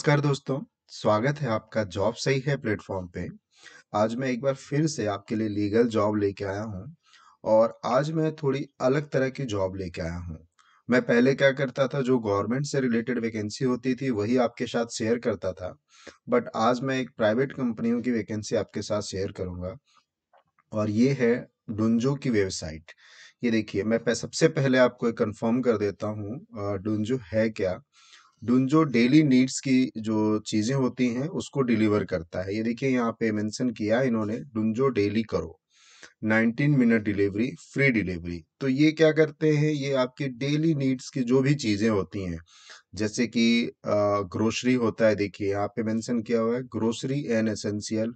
नमस्कार दोस्तों स्वागत है आपका जॉब सही है प्लेटफॉर्म पे आज मैं एक बार फिर से आपके लिए लीगल जॉब लेके आया हूँ और आज मैं थोड़ी अलग तरह की जॉब लेके आया हूँ मैं पहले क्या करता था जो गवर्नमेंट से रिलेटेड वैकेंसी होती थी वही आपके साथ शेयर करता था बट आज मैं एक प्राइवेट कंपनियों की वैकेंसी आपके साथ शेयर करूंगा और ये है डुंजो की वेबसाइट ये देखिए मैं सबसे पहले आपको कंफर्म कर देता हूँ डुंजो है क्या डुंजो डेली नीड्स की जो चीज़ें होती हैं उसको डिलीवर करता है ये देखिए यहाँ पे मेंशन किया इन्होंने डुंजो डेली करो 19 मिनट डिलीवरी फ्री डिलीवरी तो ये क्या करते हैं ये आपके डेली नीड्स की जो भी चीज़ें होती हैं जैसे कि ग्रोसरी होता है देखिए यहाँ पे मेंशन किया हुआ है grocery and essential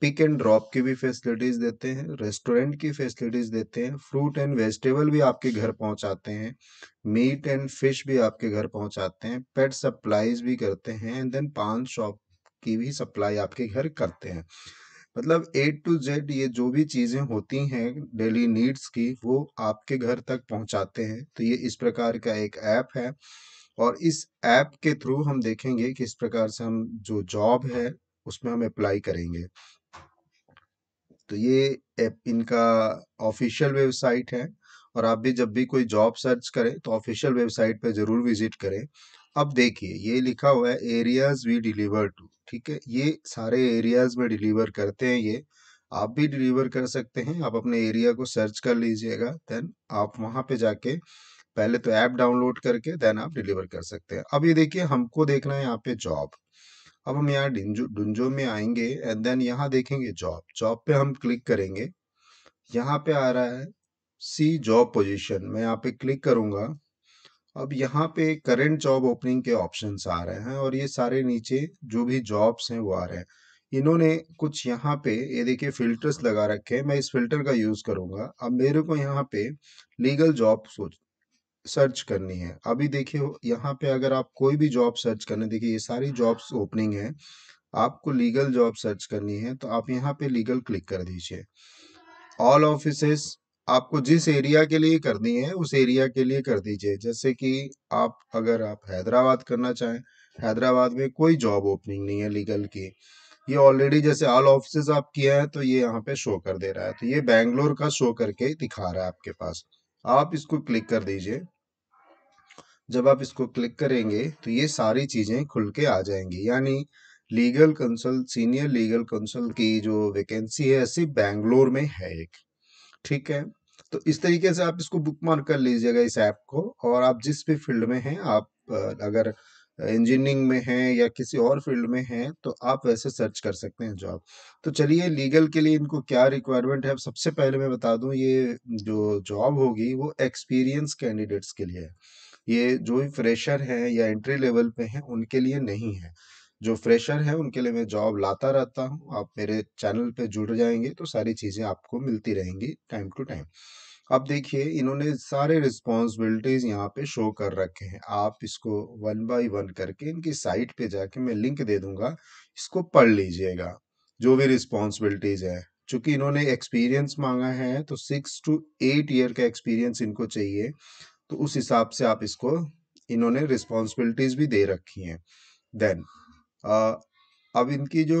pick and drop की भी फैसिलिटीज देते हैं रेस्टोरेंट की फैसिलिटीज देते हैं फ्रूट एंड वेजिटेबल भी आपके घर पहुंचाते हैं मीट एंड फिश भी आपके घर पहुंचाते हैं पेट सप्लाईज भी करते हैं एंड देन पान शॉप की भी सप्लाई आपके घर करते हैं मतलब ए टू जेड ये जो भी चीजें होती हैं डेली नीड्स की वो आपके घर तक पहुंचाते हैं तो ये इस प्रकार का एक ऐप है और इस ऐप के थ्रू हम देखेंगे कि इस प्रकार से हम जो जॉब है उसमें हम अप्लाई करेंगे तो ये इनका ऑफिशियल वेबसाइट है और आप भी जब भी कोई जॉब सर्च करें तो ऑफिशियल वेबसाइट पर ज़रूर विजिट करें अब देखिए ये लिखा हुआ है एरियाज वी डिलीवर टू ठीक है ये सारे एरियाज में डिलीवर करते हैं ये आप भी डिलीवर कर सकते हैं आप अपने एरिया को सर्च कर लीजिएगा देन आप वहाँ पे जाके पहले तो ऐप डाउनलोड करके देन आप डिलीवर कर सकते हैं अब ये देखिए हमको देखना है यहाँ पे जॉब अब हम यहाँ डुंजो में आएंगे एंड देन यहाँ देखेंगे जॉब जॉब पे हम क्लिक करेंगे यहाँ पे आ रहा है सी जॉब पोजीशन मैं यहाँ पे क्लिक करूंगा अब यहाँ पे करंट जॉब ओपनिंग के ऑप्शंस आ रहे हैं और ये सारे नीचे जो भी जॉब्स हैं वो आ रहे हैं इन्होंने कुछ यहाँ पे ये देखिए फिल्टर्स लगा रखे हैं मैं इस फिल्टर का यूज़ करूंगा अब मेरे को यहाँ पे लीगल जॉब सर्च करनी है अभी देखिए यहाँ पे अगर आप कोई भी जॉब सर्च करने देखिए ये सारी जॉब्स ओपनिंग है आपको लीगल जॉब सर्च करनी है तो आप यहाँ पे लीगल क्लिक कर दीजिए ऑल ऑफिस आपको जिस एरिया के लिए करनी है उस एरिया के लिए कर दीजिए जैसे कि आप अगर आप हैदराबाद करना चाहें हैदराबाद में कोई जॉब ओपनिंग नहीं है लीगल की ये ऑलरेडी जैसे ऑल ऑफिस आप किया है तो ये यहाँ पे शो कर दे रहा है तो ये बैंगलोर का शो करके दिखा रहा है आपके पास आप इसको क्लिक कर दीजिए जब आप इसको क्लिक करेंगे तो ये सारी चीज़ें खुल के आ जाएंगी यानी legal counsel senior legal counsel की जो वैकेंसी है ऐसी बैंगलोर में है एक ठीक है तो इस तरीके से आप इसको बुक मार्क कर लीजिएगा इस ऐप को और आप जिस भी फील्ड में हैं आप अगर इंजीनियरिंग में हैं या किसी और फील्ड में हैं तो आप वैसे सर्च कर सकते हैं जॉब तो चलिए लीगल के लिए इनको क्या रिक्वायरमेंट है सबसे पहले मैं बता दूं ये जो जॉब होगी वो एक्सपीरियंस कैंडिडेट्स के लिए है ये जो फ्रेशर हैं या एंट्री लेवल पे हैं उनके लिए नहीं है जो फ्रेशर हैं उनके लिए मैं जॉब लाता रहता हूँ आप मेरे चैनल पे जुड़ जाएंगे तो सारी चीज़ें आपको मिलती रहेंगी टाइम टू टाइम अब देखिए इन्होंने सारे रिस्पॉन्सिबिलिटीज यहाँ पे शो कर रखे हैं आप इसको वन बाय वन करके इनकी साइट पे जाके मैं लिंक दे दूंगा इसको पढ़ लीजिएगा जो भी रिस्पॉन्सिबिलिटीज है चूंकि इन्होंने एक्सपीरियंस मांगा है तो सिक्स टू एट ईयर का एक्सपीरियंस इनको चाहिए तो उस हिसाब से आप इसको इन्होंने रिस्पॉन्सिबिलिटीज भी दे रखी हैं देन अब इनकी जो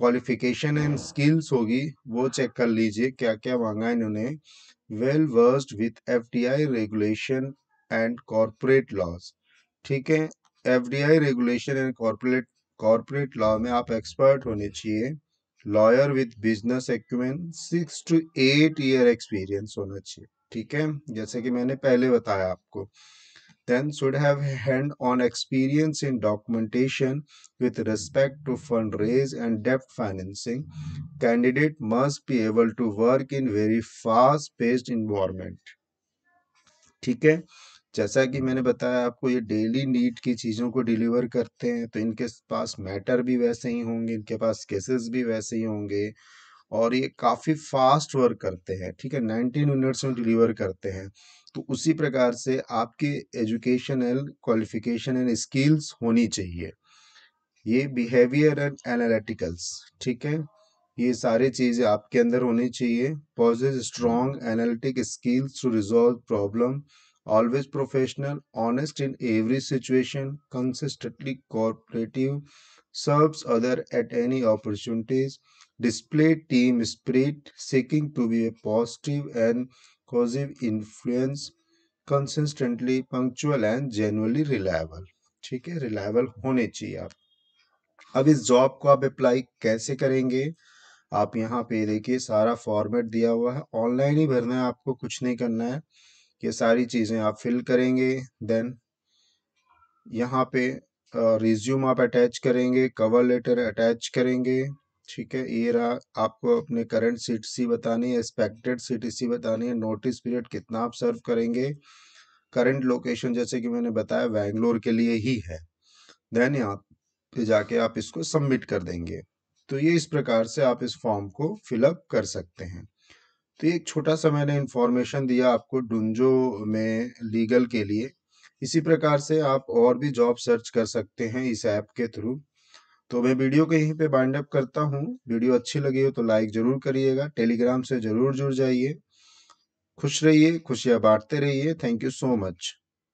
क्वालिफिकेशन एंड स्किल्स होगी वो चेक कर लीजिए क्या क्या मांगा इन्होंने well versed with F D I regulation and corporate laws ठीक है F D I regulation and corporate corporate law में आप एक्सपर्ट होने चाहिए lawyer with business acumen six to eight year experience होना चाहिए ठीक है जैसे कि मैंने पहले बताया आपको then should have hand on experience in documentation with respect to fundraise and debt financing candidate must be able to work in very fast paced environment ठीक है जैसा कि मैंने बताया आपको ये डेली नीड की चीज़ों को डिलीवर करते हैं तो इनके पास मैटर भी वैसे ही होंगे इनके पास केसेस भी वैसे ही होंगे और ये काफ़ी फास्ट वर्क करते हैं ठीक है नाइनटीन यूनिट्स में डिलीवर करते हैं तो उसी प्रकार से आपके एजुकेशनल क्वालिफिकेशन एंड स्किल्स होनी चाहिए ये बिहेवियर एंड एनालिटिकल्स ठीक है ये सारी चीज़ें आपके अंदर होनी चाहिए positive strong analytic skills to resolve problem always professional honest in every situation consistently cooperative serves other at any opportunities, display team spirit, seeking to be a positive and causative influence, consistently punctual and genuinely reliable. ठीक है reliable होने चाहिए आप अब इस job को आप apply कैसे करेंगे आप यहाँ पे देखिए सारा फॉर्मेट दिया हुआ है ऑनलाइन ही भरना है आपको कुछ नहीं करना है ये सारी चीज़ें आप फिल करेंगे देन यहाँ पे रिज्यूम आप अटैच करेंगे कवर लेटर अटैच करेंगे ठीक है ये रहा आपको अपने करंट सीटीसी बतानी है एक्सपेक्टेड सीटीसी बतानी है नोटिस पीरियड कितना आप सर्व करेंगे करंट लोकेशन जैसे कि मैंने बताया बैंगलोर के लिए ही है देन यहाँ पे जाके आप इसको सबमिट कर देंगे तो ये इस प्रकार से आप इस फॉर्म को फिलअप कर सकते हैं तो ये एक छोटा सा मैंने इंफॉर्मेशन दिया आपको डुंजो में लीगल के लिए इसी प्रकार से आप और भी जॉब सर्च कर सकते हैं इस ऐप के थ्रू तो मैं वीडियो को यहीं पे बाइंड अप करता हूँ वीडियो अच्छी लगी हो तो लाइक जरूर करिएगा टेलीग्राम से जरूर जुड़ जाइए खुश रहिए खुशियाँ बांटते रहिए थैंक यू सो मच